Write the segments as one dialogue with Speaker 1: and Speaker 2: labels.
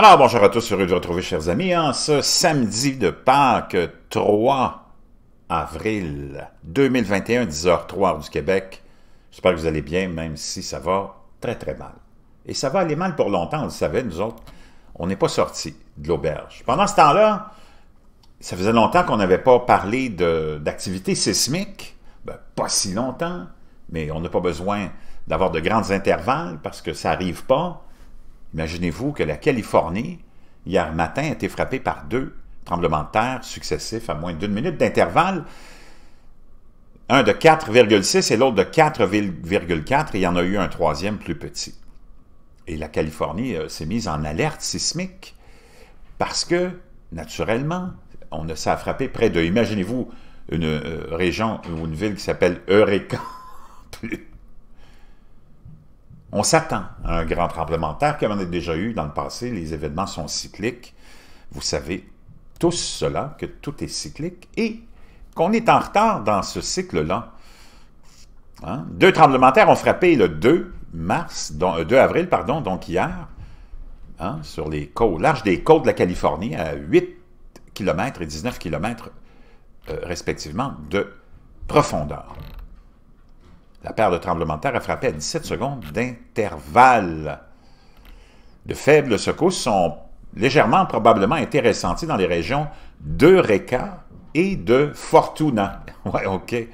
Speaker 1: Alors, bonjour à tous, heureux de retrouver, chers amis, en ce samedi de Pâques 3 avril 2021, 10h03 du Québec. J'espère que vous allez bien, même si ça va très, très mal. Et ça va aller mal pour longtemps, vous le savez, nous autres, on n'est pas sortis de l'auberge. Pendant ce temps-là, ça faisait longtemps qu'on n'avait pas parlé d'activité sismique, ben, pas si longtemps, mais on n'a pas besoin d'avoir de grands intervalles parce que ça n'arrive pas. Imaginez-vous que la Californie, hier matin, a été frappée par deux tremblements de terre successifs à moins d'une minute d'intervalle. Un de 4,6 et l'autre de 4,4. Il y en a eu un troisième plus petit. Et la Californie euh, s'est mise en alerte sismique parce que, naturellement, on a, ça frappé près de, imaginez-vous, une euh, région ou une ville qui s'appelle Eureka, plus on s'attend à un grand tremblement de terre, comme on a déjà eu dans le passé. Les événements sont cycliques. Vous savez tous cela, que tout est cyclique et qu'on est en retard dans ce cycle-là. Hein? Deux tremblements de terre ont frappé le 2 mars, 2 euh, avril, pardon, donc hier, hein, sur les côtes, des côtes de la Californie, à 8 km et 19 km euh, respectivement de profondeur. La paire de tremblements de terre a frappé à 17 secondes d'intervalle. De faibles secousses ont légèrement probablement été ressenties dans les régions d'Eureka et de Fortuna. OK. Et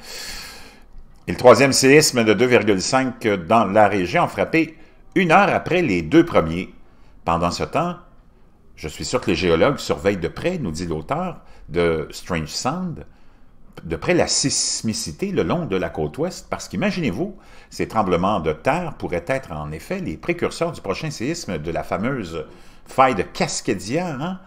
Speaker 1: le troisième séisme de 2,5 dans la région a frappé une heure après les deux premiers. Pendant ce temps, je suis sûr que les géologues surveillent de près, nous dit l'auteur de Strange Sound, de près la sismicité le long de la côte ouest, parce qu'imaginez-vous, ces tremblements de terre pourraient être en effet les précurseurs du prochain séisme de la fameuse faille de Cascadia, hein,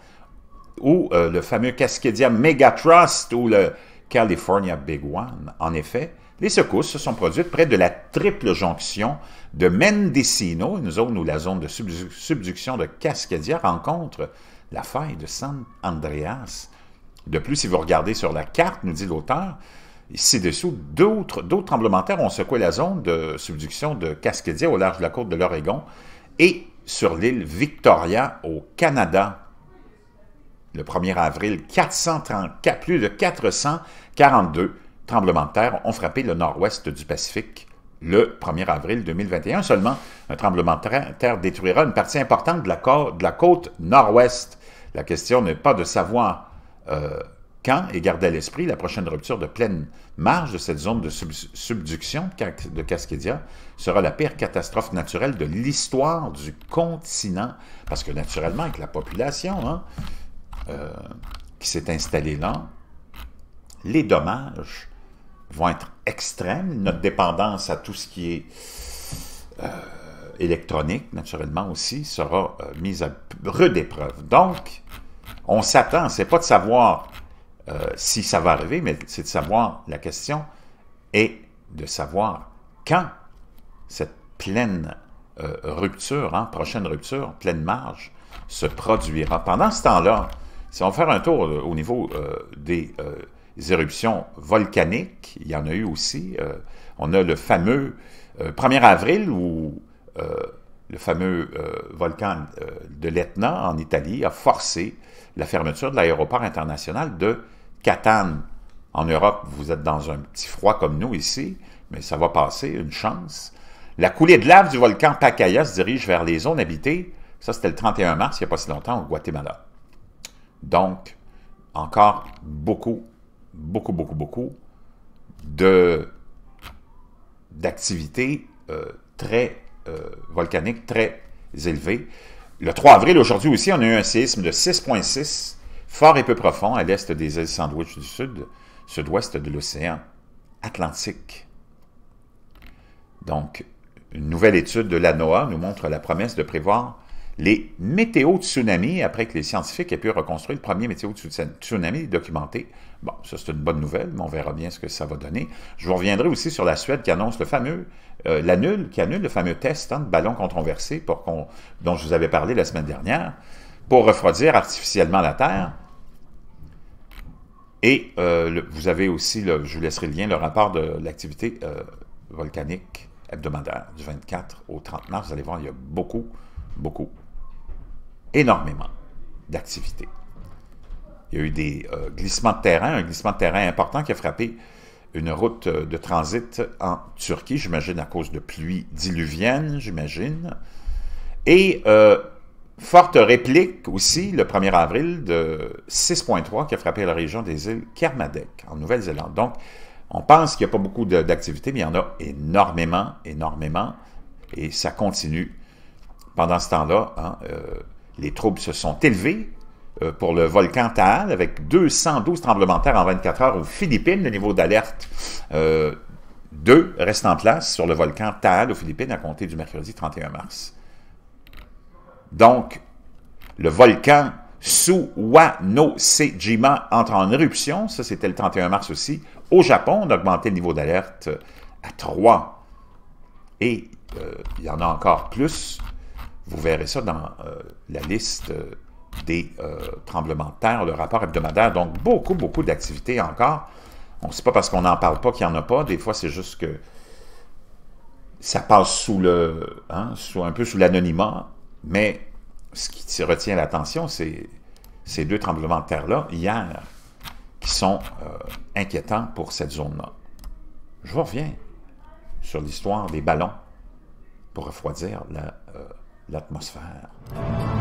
Speaker 1: ou euh, le fameux Cascadia Megatrust, ou le California Big One. En effet, les secousses se sont produites près de la triple jonction de Mendocino, une zone où la zone de subduction de Cascadia rencontre la faille de San Andreas, de plus, si vous regardez sur la carte, nous dit l'auteur, ci-dessous, d'autres tremblements de terre ont secoué la zone de subduction de Cascadia au large de la côte de l'Oregon et sur l'île Victoria au Canada. Le 1er avril, plus de 442 tremblements de terre ont frappé le nord-ouest du Pacifique le 1er avril 2021 seulement. Un tremblement de terre détruira une partie importante de la, de la côte nord-ouest. La question n'est pas de savoir euh, quand, et gardez à l'esprit la prochaine rupture de pleine marge de cette zone de subduction de Cascadia sera la pire catastrophe naturelle de l'histoire du continent. Parce que naturellement, avec la population hein, euh, qui s'est installée là, les dommages vont être extrêmes. Notre dépendance à tout ce qui est euh, électronique, naturellement aussi, sera mise à rude épreuve. Donc, on s'attend, c'est pas de savoir euh, si ça va arriver, mais c'est de savoir la question et de savoir quand cette pleine euh, rupture, hein, prochaine rupture, pleine marge, se produira. Pendant ce temps-là, si on fait un tour euh, au niveau des, des, éruptions volcaniques, il y en a eu aussi. on a le fameux 1er avril où le fameux euh, volcan euh, de l'Etna en Italie a forcé la fermeture de l'aéroport international de Catane. En Europe, vous êtes dans un petit froid comme nous ici, mais ça va passer, une chance. La coulée de lave du volcan Pacaya se dirige vers les zones habitées. Ça, c'était le 31 mars, il n'y a pas si longtemps, au Guatemala. Donc, encore beaucoup, beaucoup, beaucoup, beaucoup de d'activités euh, très euh, volcanique très élevé. Le 3 avril, aujourd'hui aussi, on a eu un séisme de 6,6, fort et peu profond, à l'est des îles Sandwich du Sud, sud-ouest de l'océan Atlantique. Donc, une nouvelle étude de la NOAA nous montre la promesse de prévoir les météos tsunamis, après que les scientifiques aient pu reconstruire le premier météo tsunami documenté. Bon, ça c'est une bonne nouvelle, mais on verra bien ce que ça va donner. Je vous reviendrai aussi sur la Suède qui annonce le fameux, euh, l'annule, qui annule le fameux test hein, de ballon controversé pour qu'on, dont je vous avais parlé la semaine dernière, pour refroidir artificiellement la Terre. Et euh, vous avez aussi, le, je vous laisserai le lien, le rapport de l'activité euh, volcanique hebdomadaire du 24 au 30 mars. Vous allez voir, il y a beaucoup, beaucoup énormément d'activités. Il y a eu des euh, glissements de terrain, un glissement de terrain important qui a frappé une route euh, de transit en Turquie, j'imagine à cause de pluies diluviennes, j'imagine. Et euh, forte réplique aussi le 1er avril de 6.3 qui a frappé la région des îles Kermadec en Nouvelle-Zélande. Donc, on pense qu'il n'y a pas beaucoup d'activités, mais il y en a énormément, énormément, et ça continue pendant ce temps-là. Hein, les troubles se sont élevés euh, pour le volcan Taal, avec 212 tremblements de terre en 24 heures aux Philippines. Le niveau d'alerte 2 reste en place sur le volcan Taal aux Philippines à compter du mercredi 31 mars. Donc, le volcan Suwanosejima entre en éruption, ça c'était le 31 mars aussi. Au Japon, on a augmenté le niveau d'alerte euh, à 3. Et euh, il y en a encore plus vous verrez ça dans euh, la liste des euh, tremblements de terre, le rapport hebdomadaire. Donc, beaucoup, beaucoup d'activités encore. On ne sait pas parce qu'on n'en parle pas qu'il n'y en a pas. Des fois, c'est juste que ça passe sous le, hein, un peu sous l'anonymat. Mais ce qui retient l'attention, c'est ces deux tremblements de terre-là, hier, qui sont euh, inquiétants pour cette zone-là. Je reviens sur l'histoire des ballons pour refroidir la l'atmosphère.